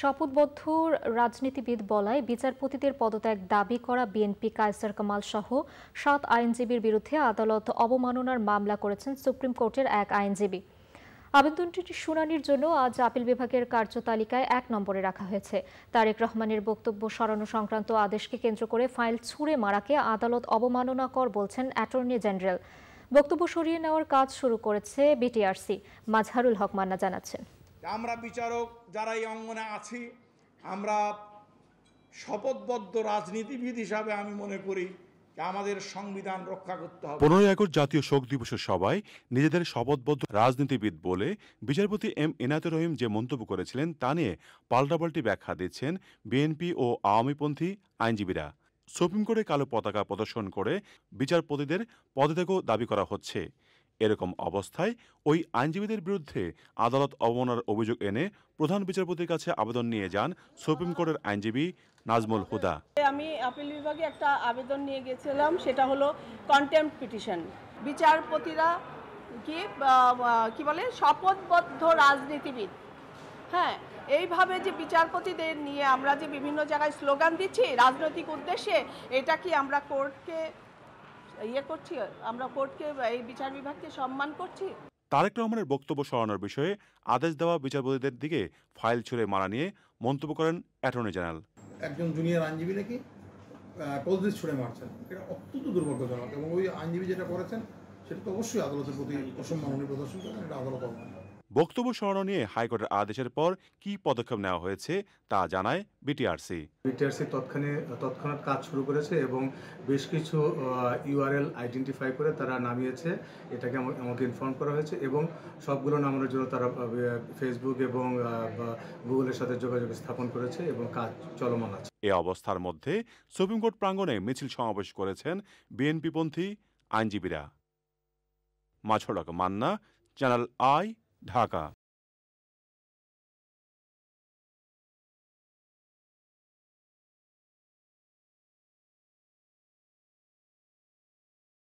শপথবদ্ধ রাজনীতিবিদ বলায় বিচারপতিদের পদত্যাগ দাবি করা বিএনপি কায়সার কামাল সহ সাত আইনজীবীর বিরুদ্ধে আদালত অবমাননার মামলা করেছেন সুপ্রিম কোর্টের এক আইনজীবী আবেদনটির শুনানির জন্য আজ আপিল বিভাগের কার্যতালিকায় এক নম্বরে রাখা হয়েছে তারেক রহমানের বক্তব্য সরানো সংক্রান্ত আদেশকে কেন্দ্র করে ফাইল ছুঁড়ে মারাকে আদালত অবমাননাকর বলছেন অ্যাটর্নি জেনারেল বক্তব্য সরিয়ে নেওয়ার কাজ শুরু করেছে বিটিআরসি মাঝহারুল হক মান্না জানাচ্ছেন আমরা বিচারক যারা এই অঙ্গনে আছি আমরা শপথবদ্ধ রাজনীতিবিদ হিসাবে আমি মনে করি আমাদের সংবিধান রক্ষা করতে হবে পনেরোই আগস্ট জাতীয় শোক দিবসের সবাই নিজেদের শপথবদ্ধ রাজনীতিবিদ বলে বিচারপতি এম এনায়তুর রহিম যে মন্তব্য করেছিলেন তা নিয়ে পাল্টাপাল্টি ব্যাখ্যা দিচ্ছেন বিএনপি ও আওয়ামীপন্থী আইনজীবীরা সুপ্রিম কোর্টে কালো পতাকা প্রদর্শন করে বিচারপতিদের পদত্যাগও দাবি করা হচ্ছে এরকম অবস্থায় ওই আইনজীবীদের বিরুদ্ধে আদালত অবমাননার অভিযোগ এনে প্রধান বিচারপতির কাছে আবেদন নিয়ে যান সুপ্রিম কোর্টের আইনজীবী নাজমুল হুদা আমি আপিল বিভাগে একটা আবেদন নিয়ে গেছিলাম সেটা হলো কন্টেম্প পিটিশন বিচারপতিরা কি কি বলে শপথবদ্ধ রাজনীতিবিদ হ্যাঁ এইভাবে যে বিচারপতিদের নিয়ে আমরা যে বিভিন্ন জায়গায় স্লোগান দিচ্ছি রাজনৈতিক উদ্দেশ্যে এটা কি আমরা কোর্টকে ইয়ে করছি আমরা কোর্টকে এই বিচার বিভাগকে সম্মান করছি তারেক রহমানের বক্তব্য সরানোর বিষয়ে আদেশ দেওয়া বিচারপতিদের দিকে ফাইল ছুড়ে মারা নিয়ে মন্তব্য করেন অ্যাটর্নি জেনারেল একজন জুনিয়র আইনজীবী নাকি কলদেশ ছুড়ে মারছেন এটা অত্যন্ত দুর্ভাগ্যজনক এবং ওই আইনজীবী যেটা করেছেন সেটা তো অবশ্যই আদালতের প্রতি অসম্মান প্রদর্শন করেন এটা আদালত অবমাননা বক্তব্য স্মরণ নিয়ে হাইকোর্টের আদেশের পর কি পদক্ষেপ নেওয়া হয়েছে তা জানায় বিটিআরসি বিটিআরসি তৎক্ষণাৎ তৎক্ষণাৎ কাজ শুরু করেছে এবং বেশ কিছু ইউআরএল আইডেন্টিফাই করে তারা নামিয়েছে এটাকে আমাকে ইনফর্ম করা হয়েছে এবং সবগুলো নামানোর জন্য তারা ফেসবুক এবং গুগলের সাথে যোগাযোগ স্থাপন করেছে এবং কাজ চলমান আছে এ অবস্থার মধ্যে সুপ্রিম কোর্ট প্রাঙ্গণে মিছিল সমাবেশ করেছেন বিএনপিপন্থী আইনজীবীরা মাছড়ক মান্না চ্যানেল আই ढाका